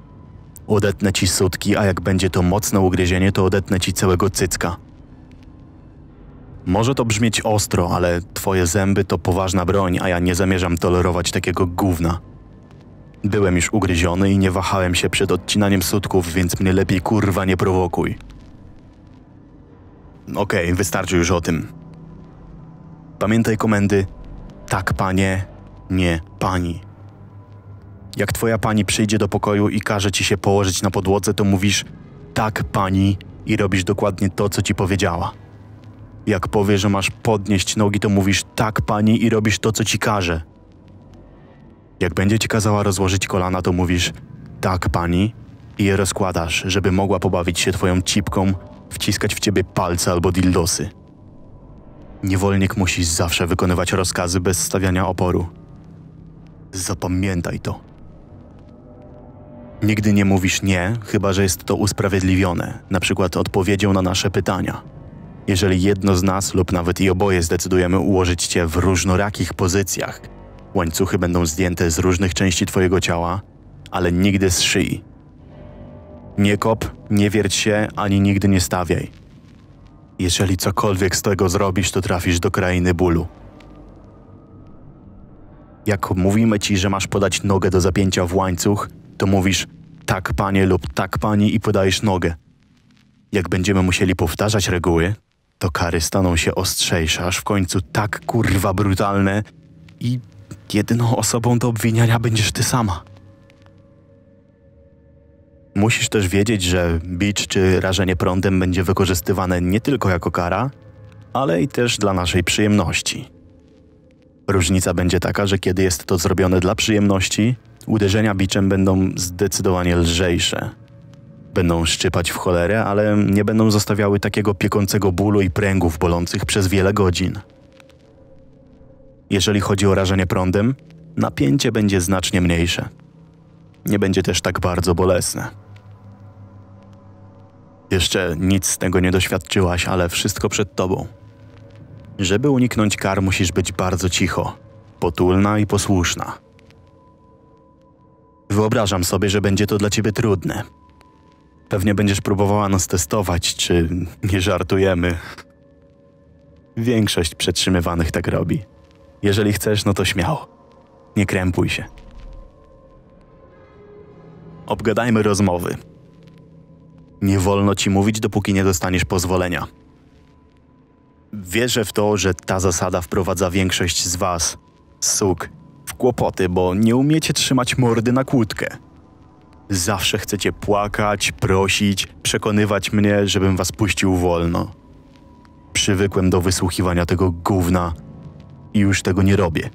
Odetnę ci sutki, a jak będzie to mocne ugryzienie, to odetnę ci całego cycka. Może to brzmieć ostro, ale twoje zęby to poważna broń, a ja nie zamierzam tolerować takiego gówna. Byłem już ugryziony i nie wahałem się przed odcinaniem sutków, więc mnie lepiej kurwa nie prowokuj. Okej, okay, wystarczy już o tym. Pamiętaj komendy tak panie, nie pani. Jak twoja pani przyjdzie do pokoju i każe ci się położyć na podłodze, to mówisz tak pani i robisz dokładnie to, co ci powiedziała. Jak powie, że masz podnieść nogi, to mówisz tak, pani, i robisz to, co ci każe. Jak będzie ci kazała rozłożyć kolana, to mówisz tak, pani, i je rozkładasz, żeby mogła pobawić się twoją cipką, wciskać w ciebie palce albo dildosy. Niewolnik musi zawsze wykonywać rozkazy bez stawiania oporu. Zapamiętaj to. Nigdy nie mówisz nie, chyba że jest to usprawiedliwione, na przykład odpowiedzią na nasze pytania. Jeżeli jedno z nas lub nawet i oboje zdecydujemy ułożyć cię w różnorakich pozycjach, łańcuchy będą zdjęte z różnych części twojego ciała, ale nigdy z szyi. Nie kop, nie wierć się, ani nigdy nie stawiaj. Jeżeli cokolwiek z tego zrobisz, to trafisz do krainy bólu. Jak mówimy ci, że masz podać nogę do zapięcia w łańcuch, to mówisz tak panie lub tak pani i podajesz nogę. Jak będziemy musieli powtarzać reguły, to kary staną się ostrzejsze, aż w końcu tak kurwa brutalne i jedyną osobą do obwiniania będziesz ty sama. Musisz też wiedzieć, że bicz czy rażenie prądem będzie wykorzystywane nie tylko jako kara, ale i też dla naszej przyjemności. Różnica będzie taka, że kiedy jest to zrobione dla przyjemności, uderzenia biczem będą zdecydowanie lżejsze, Będą szczypać w cholerę, ale nie będą zostawiały takiego piekącego bólu i pręgów bolących przez wiele godzin. Jeżeli chodzi o rażenie prądem, napięcie będzie znacznie mniejsze. Nie będzie też tak bardzo bolesne. Jeszcze nic z tego nie doświadczyłaś, ale wszystko przed tobą. Żeby uniknąć kar, musisz być bardzo cicho, potulna i posłuszna. Wyobrażam sobie, że będzie to dla ciebie trudne Pewnie będziesz próbowała nas testować, czy nie żartujemy. Większość przetrzymywanych tak robi. Jeżeli chcesz, no to śmiało. Nie krępuj się. Obgadajmy rozmowy. Nie wolno ci mówić, dopóki nie dostaniesz pozwolenia. Wierzę w to, że ta zasada wprowadza większość z was, suk, w kłopoty, bo nie umiecie trzymać mordy na kłódkę. Zawsze chcecie płakać, prosić, przekonywać mnie, żebym was puścił wolno. Przywykłem do wysłuchiwania tego gówna i już tego nie robię.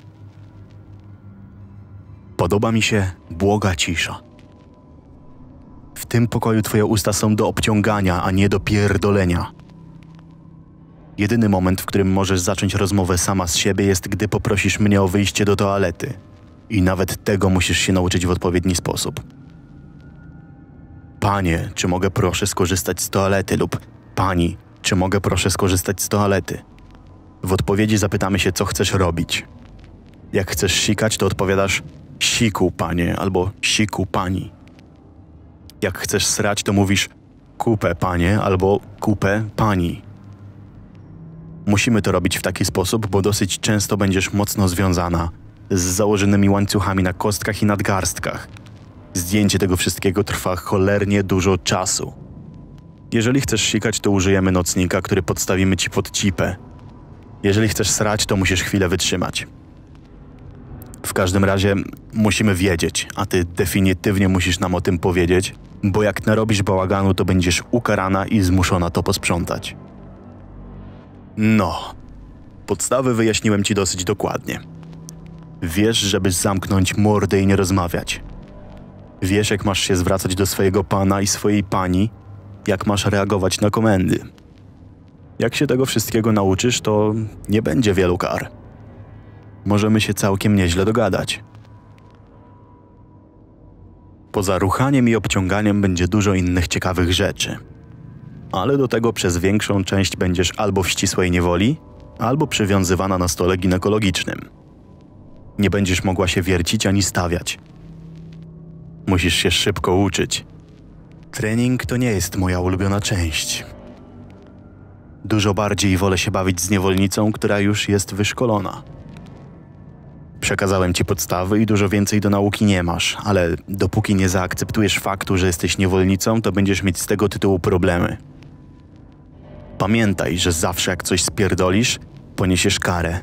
Podoba mi się błoga cisza. W tym pokoju twoje usta są do obciągania, a nie do pierdolenia. Jedyny moment, w którym możesz zacząć rozmowę sama z siebie, jest gdy poprosisz mnie o wyjście do toalety. I nawet tego musisz się nauczyć w odpowiedni sposób. Panie, czy mogę proszę skorzystać z toalety lub Pani, czy mogę proszę skorzystać z toalety? W odpowiedzi zapytamy się, co chcesz robić. Jak chcesz sikać, to odpowiadasz siku, panie, albo siku, pani. Jak chcesz srać, to mówisz kupę, panie, albo kupę, pani. Musimy to robić w taki sposób, bo dosyć często będziesz mocno związana z założonymi łańcuchami na kostkach i nadgarstkach – Zdjęcie tego wszystkiego trwa cholernie dużo czasu. Jeżeli chcesz sikać, to użyjemy nocnika, który podstawimy ci pod cipę. Jeżeli chcesz srać, to musisz chwilę wytrzymać. W każdym razie musimy wiedzieć, a ty definitywnie musisz nam o tym powiedzieć, bo jak narobisz bałaganu, to będziesz ukarana i zmuszona to posprzątać. No, podstawy wyjaśniłem ci dosyć dokładnie. Wiesz, żeby zamknąć mordę i nie rozmawiać. Wiesz, jak masz się zwracać do swojego pana i swojej pani, jak masz reagować na komendy. Jak się tego wszystkiego nauczysz, to nie będzie wielu kar. Możemy się całkiem nieźle dogadać. Poza ruchaniem i obciąganiem będzie dużo innych ciekawych rzeczy. Ale do tego przez większą część będziesz albo w ścisłej niewoli, albo przywiązywana na stole ginekologicznym. Nie będziesz mogła się wiercić ani stawiać. Musisz się szybko uczyć. Trening to nie jest moja ulubiona część. Dużo bardziej wolę się bawić z niewolnicą, która już jest wyszkolona. Przekazałem ci podstawy i dużo więcej do nauki nie masz, ale dopóki nie zaakceptujesz faktu, że jesteś niewolnicą, to będziesz mieć z tego tytułu problemy. Pamiętaj, że zawsze jak coś spierdolisz, poniesiesz karę.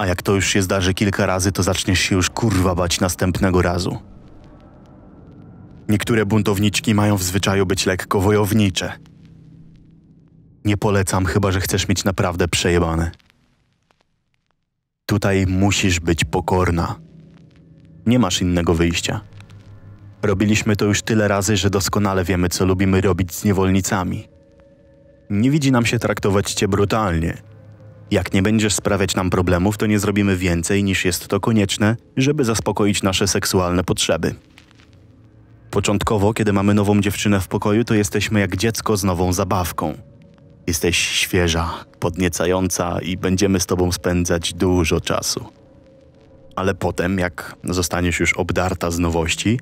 A jak to już się zdarzy kilka razy, to zaczniesz się już kurwa bać następnego razu. Niektóre buntowniczki mają w zwyczaju być lekko wojownicze. Nie polecam, chyba że chcesz mieć naprawdę przejebane. Tutaj musisz być pokorna. Nie masz innego wyjścia. Robiliśmy to już tyle razy, że doskonale wiemy, co lubimy robić z niewolnicami. Nie widzi nam się traktować cię brutalnie – jak nie będziesz sprawiać nam problemów, to nie zrobimy więcej niż jest to konieczne, żeby zaspokoić nasze seksualne potrzeby. Początkowo, kiedy mamy nową dziewczynę w pokoju, to jesteśmy jak dziecko z nową zabawką. Jesteś świeża, podniecająca i będziemy z tobą spędzać dużo czasu. Ale potem, jak zostaniesz już obdarta z nowości,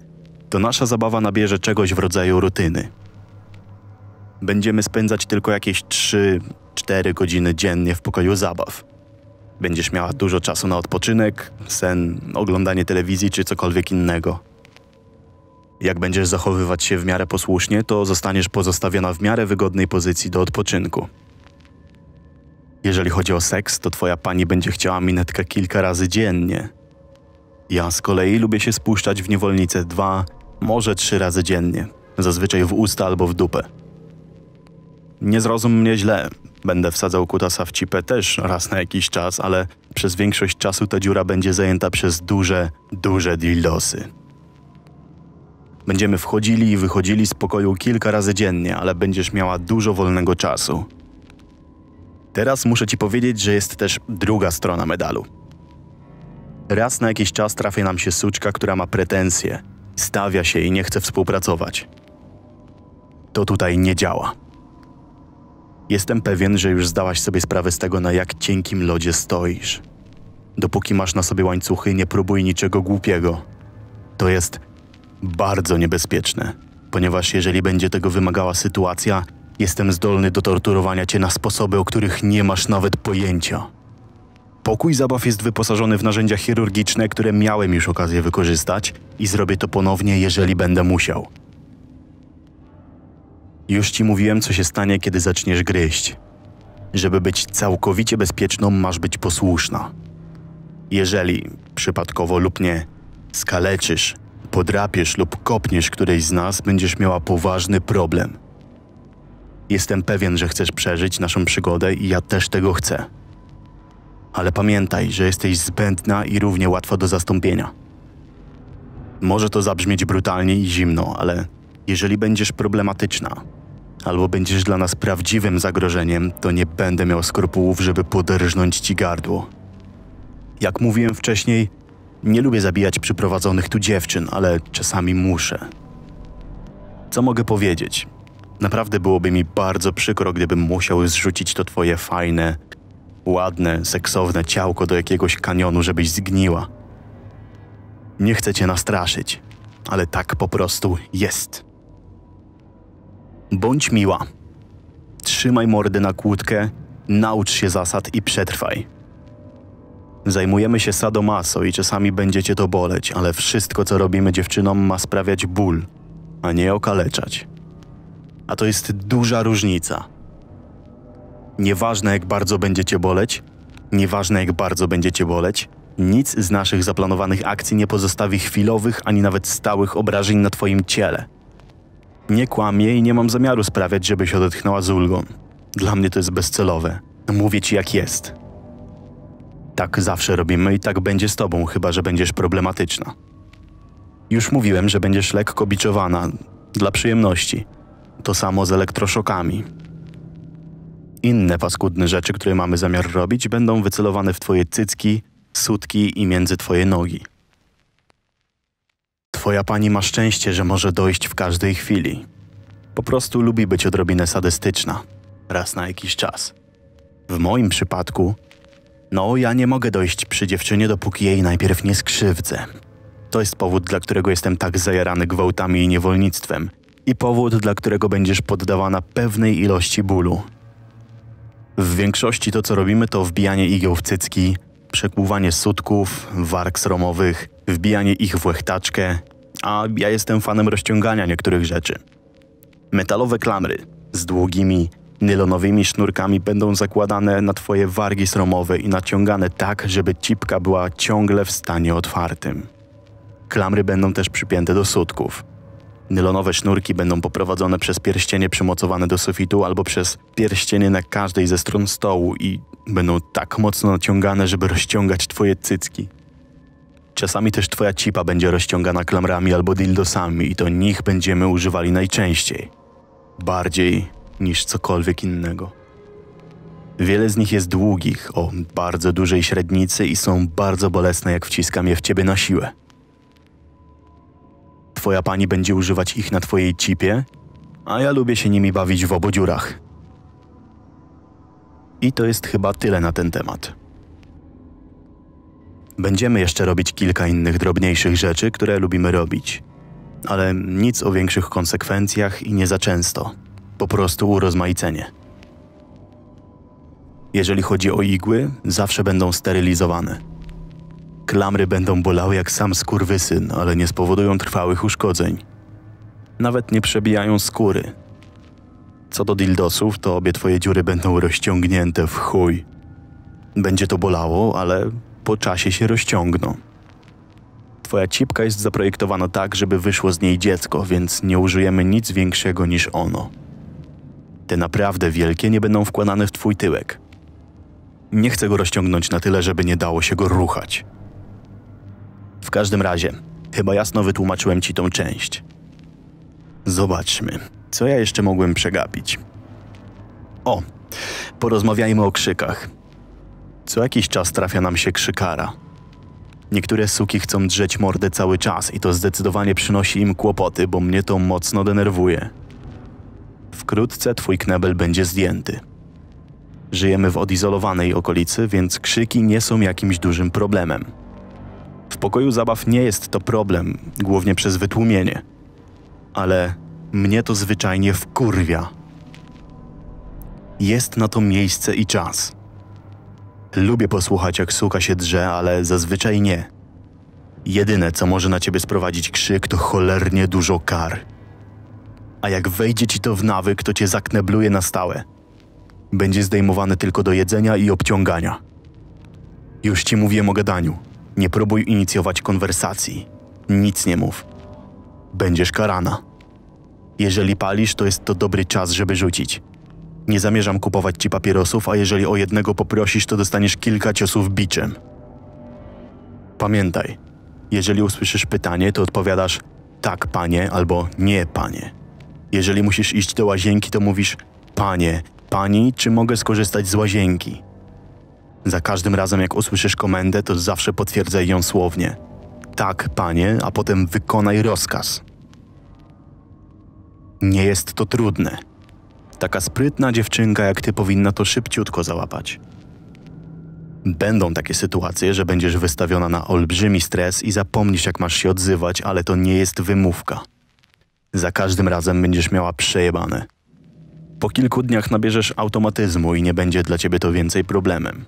to nasza zabawa nabierze czegoś w rodzaju rutyny. Będziemy spędzać tylko jakieś trzy... 4 godziny dziennie w pokoju zabaw. Będziesz miała dużo czasu na odpoczynek, sen, oglądanie telewizji czy cokolwiek innego. Jak będziesz zachowywać się w miarę posłusznie, to zostaniesz pozostawiona w miarę wygodnej pozycji do odpoczynku. Jeżeli chodzi o seks, to twoja pani będzie chciała minetkę kilka razy dziennie. Ja z kolei lubię się spuszczać w niewolnicę dwa, może trzy razy dziennie, zazwyczaj w usta albo w dupę. Nie zrozum mnie źle. Będę wsadzał kutasa w cipę też raz na jakiś czas, ale przez większość czasu ta dziura będzie zajęta przez duże, duże dildosy. Będziemy wchodzili i wychodzili z pokoju kilka razy dziennie, ale będziesz miała dużo wolnego czasu. Teraz muszę ci powiedzieć, że jest też druga strona medalu. Raz na jakiś czas trafia nam się suczka, która ma pretensje, stawia się i nie chce współpracować. To tutaj nie działa. Jestem pewien, że już zdałaś sobie sprawę z tego, na jak cienkim lodzie stoisz. Dopóki masz na sobie łańcuchy, nie próbuj niczego głupiego. To jest bardzo niebezpieczne, ponieważ jeżeli będzie tego wymagała sytuacja, jestem zdolny do torturowania cię na sposoby, o których nie masz nawet pojęcia. Pokój zabaw jest wyposażony w narzędzia chirurgiczne, które miałem już okazję wykorzystać i zrobię to ponownie, jeżeli będę musiał. Już ci mówiłem, co się stanie, kiedy zaczniesz gryźć. Żeby być całkowicie bezpieczną, masz być posłuszna. Jeżeli, przypadkowo lub nie, skaleczysz, podrapiesz lub kopniesz którejś z nas, będziesz miała poważny problem. Jestem pewien, że chcesz przeżyć naszą przygodę i ja też tego chcę. Ale pamiętaj, że jesteś zbędna i równie łatwa do zastąpienia. Może to zabrzmieć brutalnie i zimno, ale jeżeli będziesz problematyczna, albo będziesz dla nas prawdziwym zagrożeniem, to nie będę miał skrupułów, żeby poderżnąć ci gardło. Jak mówiłem wcześniej, nie lubię zabijać przyprowadzonych tu dziewczyn, ale czasami muszę. Co mogę powiedzieć? Naprawdę byłoby mi bardzo przykro, gdybym musiał zrzucić to twoje fajne, ładne, seksowne ciałko do jakiegoś kanionu, żebyś zgniła. Nie chcę cię nastraszyć, ale tak po prostu jest. Bądź miła. Trzymaj mordy na kłódkę, naucz się zasad i przetrwaj. Zajmujemy się sadomaso i czasami będziecie to boleć, ale wszystko, co robimy dziewczynom, ma sprawiać ból, a nie okaleczać. A to jest duża różnica. Nieważne, jak bardzo będziecie boleć, nieważne, jak bardzo będziecie boleć, nic z naszych zaplanowanych akcji nie pozostawi chwilowych ani nawet stałych obrażeń na Twoim ciele. Nie kłamię i nie mam zamiaru sprawiać, żebyś odetchnęła z ulgą. Dla mnie to jest bezcelowe. Mówię ci jak jest. Tak zawsze robimy i tak będzie z tobą, chyba że będziesz problematyczna. Już mówiłem, że będziesz lekko biczowana, dla przyjemności. To samo z elektroszokami. Inne paskudne rzeczy, które mamy zamiar robić, będą wycelowane w twoje cycki, sutki i między twoje nogi. Twoja pani ma szczęście, że może dojść w każdej chwili. Po prostu lubi być odrobinę sadystyczna, raz na jakiś czas. W moim przypadku, no ja nie mogę dojść przy dziewczynie, dopóki jej najpierw nie skrzywdzę. To jest powód, dla którego jestem tak zajarany gwałtami i niewolnictwem. I powód, dla którego będziesz poddawana pewnej ilości bólu. W większości to, co robimy, to wbijanie igieł w cycki, przekłuwanie sutków, warg sromowych, wbijanie ich w łechtaczkę, a ja jestem fanem rozciągania niektórych rzeczy. Metalowe klamry z długimi, nylonowymi sznurkami będą zakładane na twoje wargi sromowe i naciągane tak, żeby cipka była ciągle w stanie otwartym. Klamry będą też przypięte do sutków. Nylonowe sznurki będą poprowadzone przez pierścienie przymocowane do sufitu albo przez pierścienie na każdej ze stron stołu i będą tak mocno naciągane, żeby rozciągać twoje cycki. Czasami też twoja cipa będzie rozciągana klamrami albo dildosami i to nich będziemy używali najczęściej. Bardziej niż cokolwiek innego. Wiele z nich jest długich, o bardzo dużej średnicy i są bardzo bolesne, jak wciskam je w ciebie na siłę. Twoja pani będzie używać ich na twojej cipie, a ja lubię się nimi bawić w dziurach. I to jest chyba tyle na ten temat. Będziemy jeszcze robić kilka innych drobniejszych rzeczy, które lubimy robić. Ale nic o większych konsekwencjach i nie za często. Po prostu urozmaicenie. Jeżeli chodzi o igły, zawsze będą sterylizowane. Klamry będą bolały jak sam skurwysyn, ale nie spowodują trwałych uszkodzeń. Nawet nie przebijają skóry. Co do dildosów, to obie twoje dziury będą rozciągnięte w chuj. Będzie to bolało, ale po czasie się rozciągną. Twoja cipka jest zaprojektowana tak, żeby wyszło z niej dziecko, więc nie użyjemy nic większego niż ono. Te naprawdę wielkie nie będą wkładane w twój tyłek. Nie chcę go rozciągnąć na tyle, żeby nie dało się go ruchać. W każdym razie, chyba jasno wytłumaczyłem ci tą część. Zobaczmy, co ja jeszcze mogłem przegapić. O, porozmawiajmy o krzykach. Co jakiś czas trafia nam się krzykara. Niektóre suki chcą drzeć mordę cały czas i to zdecydowanie przynosi im kłopoty, bo mnie to mocno denerwuje. Wkrótce twój knebel będzie zdjęty. Żyjemy w odizolowanej okolicy, więc krzyki nie są jakimś dużym problemem. W pokoju zabaw nie jest to problem, głównie przez wytłumienie. Ale mnie to zwyczajnie wkurwia. Jest na to miejsce i czas. Lubię posłuchać, jak suka się drze, ale zazwyczaj nie. Jedyne, co może na ciebie sprowadzić krzyk, to cholernie dużo kar. A jak wejdzie ci to w nawyk, to cię zaknebluje na stałe. Będzie zdejmowany tylko do jedzenia i obciągania. Już ci mówiłem o gadaniu. Nie próbuj inicjować konwersacji. Nic nie mów. Będziesz karana. Jeżeli palisz, to jest to dobry czas, żeby rzucić. Nie zamierzam kupować ci papierosów, a jeżeli o jednego poprosisz, to dostaniesz kilka ciosów biczem. Pamiętaj, jeżeli usłyszysz pytanie, to odpowiadasz tak, panie, albo nie, panie. Jeżeli musisz iść do łazienki, to mówisz panie, pani, czy mogę skorzystać z łazienki? Za każdym razem, jak usłyszysz komendę, to zawsze potwierdzaj ją słownie. Tak, panie, a potem wykonaj rozkaz. Nie jest to trudne. Taka sprytna dziewczynka jak ty powinna to szybciutko załapać. Będą takie sytuacje, że będziesz wystawiona na olbrzymi stres i zapomnisz, jak masz się odzywać, ale to nie jest wymówka. Za każdym razem będziesz miała przejebane. Po kilku dniach nabierzesz automatyzmu i nie będzie dla ciebie to więcej problemem.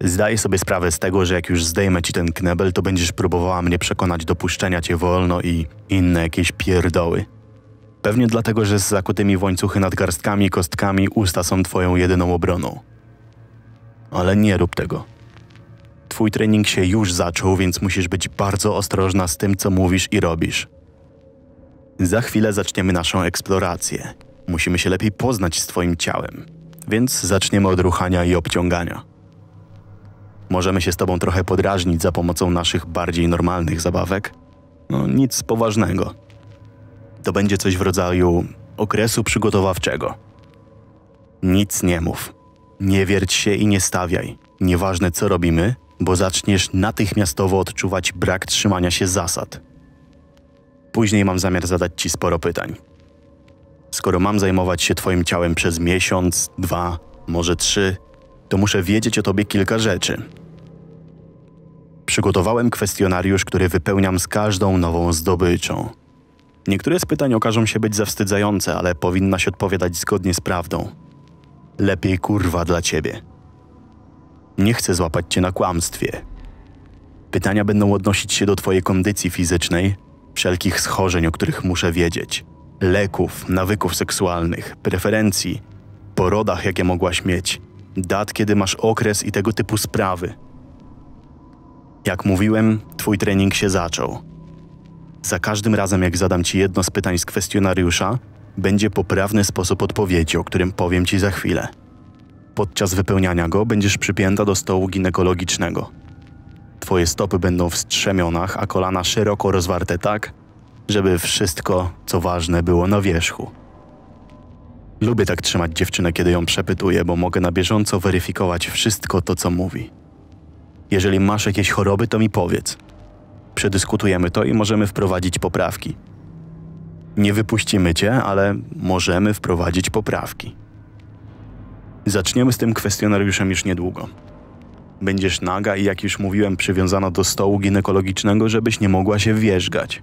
Zdaję sobie sprawę z tego, że jak już zdejmę ci ten knebel, to będziesz próbowała mnie przekonać do puszczenia cię wolno i inne jakieś pierdoły. Pewnie dlatego, że z zakutymi w łańcuchy nadgarstkami, kostkami usta są twoją jedyną obroną. Ale nie rób tego. Twój trening się już zaczął, więc musisz być bardzo ostrożna z tym, co mówisz i robisz. Za chwilę zaczniemy naszą eksplorację. Musimy się lepiej poznać z Twoim ciałem, więc zaczniemy od ruchania i obciągania. Możemy się z Tobą trochę podrażnić za pomocą naszych bardziej normalnych zabawek. No nic poważnego. To będzie coś w rodzaju okresu przygotowawczego. Nic nie mów. Nie wierć się i nie stawiaj. Nieważne co robimy, bo zaczniesz natychmiastowo odczuwać brak trzymania się zasad. Później mam zamiar zadać ci sporo pytań. Skoro mam zajmować się twoim ciałem przez miesiąc, dwa, może trzy, to muszę wiedzieć o tobie kilka rzeczy. Przygotowałem kwestionariusz, który wypełniam z każdą nową zdobyczą. Niektóre z pytań okażą się być zawstydzające, ale powinnaś odpowiadać zgodnie z prawdą. Lepiej kurwa dla ciebie. Nie chcę złapać cię na kłamstwie. Pytania będą odnosić się do twojej kondycji fizycznej, wszelkich schorzeń, o których muszę wiedzieć, leków, nawyków seksualnych, preferencji, porodach, jakie mogłaś mieć, dat, kiedy masz okres i tego typu sprawy. Jak mówiłem, twój trening się zaczął. Za każdym razem, jak zadam Ci jedno z pytań z kwestionariusza, będzie poprawny sposób odpowiedzi, o którym powiem Ci za chwilę. Podczas wypełniania go będziesz przypięta do stołu ginekologicznego. Twoje stopy będą w strzemionach, a kolana szeroko rozwarte tak, żeby wszystko, co ważne, było na wierzchu. Lubię tak trzymać dziewczynę, kiedy ją przepytuję, bo mogę na bieżąco weryfikować wszystko to, co mówi. Jeżeli masz jakieś choroby, to mi powiedz – Przedyskutujemy to i możemy wprowadzić poprawki. Nie wypuścimy cię, ale możemy wprowadzić poprawki. Zaczniemy z tym kwestionariuszem już niedługo. Będziesz naga i jak już mówiłem, przywiązana do stołu ginekologicznego, żebyś nie mogła się wjeżdżać.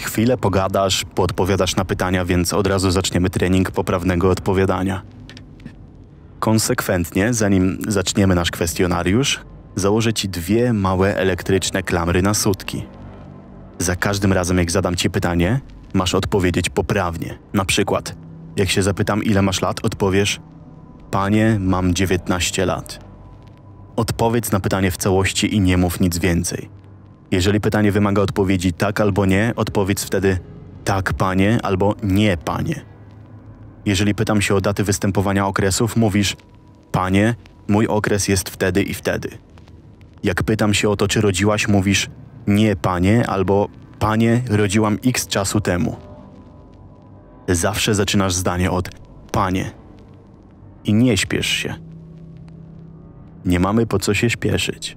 Chwilę pogadasz, podpowiadasz na pytania, więc od razu zaczniemy trening poprawnego odpowiadania. Konsekwentnie, zanim zaczniemy nasz kwestionariusz, założę ci dwie małe elektryczne klamry na sutki. Za każdym razem, jak zadam ci pytanie, masz odpowiedzieć poprawnie. Na przykład, jak się zapytam, ile masz lat, odpowiesz: Panie, mam 19 lat. Odpowiedz na pytanie w całości i nie mów nic więcej. Jeżeli pytanie wymaga odpowiedzi tak albo nie, odpowiedz wtedy tak, panie albo nie, panie. Jeżeli pytam się o daty występowania okresów, mówisz: Panie, mój okres jest wtedy i wtedy. Jak pytam się o to, czy rodziłaś, mówisz nie, panie, albo panie, rodziłam x czasu temu. Zawsze zaczynasz zdanie od panie. I nie śpiesz się. Nie mamy po co się śpieszyć.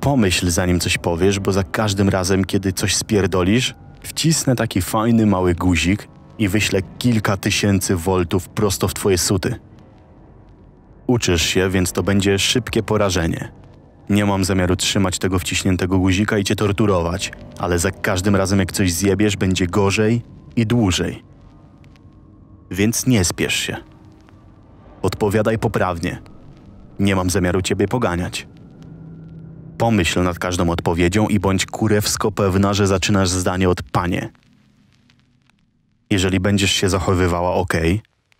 Pomyśl zanim coś powiesz, bo za każdym razem, kiedy coś spierdolisz, wcisnę taki fajny mały guzik i wyślę kilka tysięcy voltów prosto w twoje suty. Uczysz się, więc to będzie szybkie porażenie. Nie mam zamiaru trzymać tego wciśniętego guzika i cię torturować, ale za każdym razem jak coś zjebiesz, będzie gorzej i dłużej. Więc nie spiesz się. Odpowiadaj poprawnie. Nie mam zamiaru ciebie poganiać. Pomyśl nad każdą odpowiedzią i bądź kurewsko pewna, że zaczynasz zdanie od panie. Jeżeli będziesz się zachowywała ok,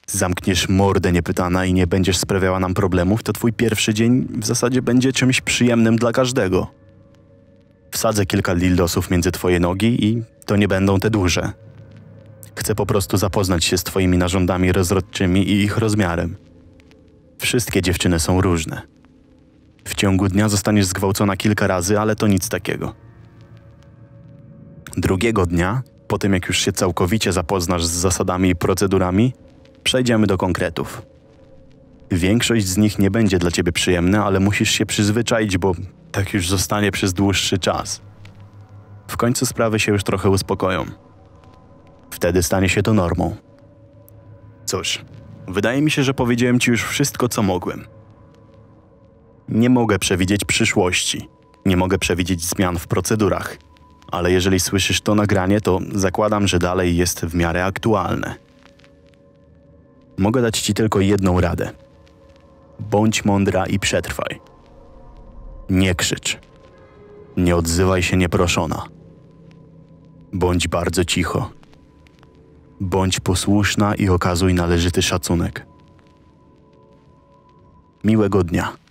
zamkniesz mordę niepytana i nie będziesz sprawiała nam problemów, to twój pierwszy dzień w zasadzie będzie czymś przyjemnym dla każdego. Wsadzę kilka lildosów między twoje nogi i to nie będą te duże. Chcę po prostu zapoznać się z twoimi narządami rozrodczymi i ich rozmiarem. Wszystkie dziewczyny są różne. W ciągu dnia zostaniesz zgwałcona kilka razy, ale to nic takiego. Drugiego dnia, po tym jak już się całkowicie zapoznasz z zasadami i procedurami, Przejdziemy do konkretów. Większość z nich nie będzie dla ciebie przyjemna, ale musisz się przyzwyczaić, bo tak już zostanie przez dłuższy czas. W końcu sprawy się już trochę uspokoją. Wtedy stanie się to normą. Cóż, wydaje mi się, że powiedziałem ci już wszystko, co mogłem. Nie mogę przewidzieć przyszłości, nie mogę przewidzieć zmian w procedurach, ale jeżeli słyszysz to nagranie, to zakładam, że dalej jest w miarę aktualne mogę dać ci tylko jedną radę. Bądź mądra i przetrwaj. Nie krzycz. Nie odzywaj się nieproszona. Bądź bardzo cicho. Bądź posłuszna i okazuj należyty szacunek. Miłego dnia.